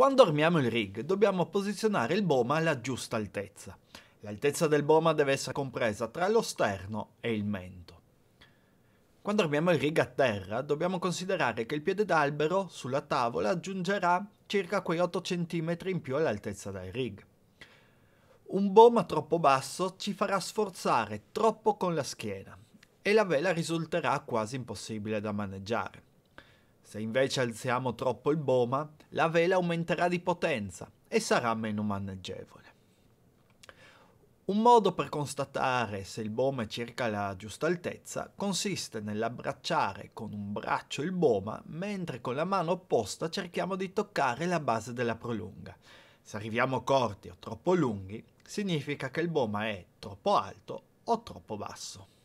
Quando armiamo il rig dobbiamo posizionare il boma alla giusta altezza. L'altezza del boma deve essere compresa tra lo sterno e il mento. Quando armiamo il rig a terra dobbiamo considerare che il piede d'albero sulla tavola aggiungerà circa quei 8 cm in più all'altezza del rig. Un boma troppo basso ci farà sforzare troppo con la schiena e la vela risulterà quasi impossibile da maneggiare. Se invece alziamo troppo il boma, la vela aumenterà di potenza e sarà meno maneggevole. Un modo per constatare se il boma è circa la giusta altezza consiste nell'abbracciare con un braccio il boma mentre con la mano opposta cerchiamo di toccare la base della prolunga. Se arriviamo corti o troppo lunghi, significa che il boma è troppo alto o troppo basso.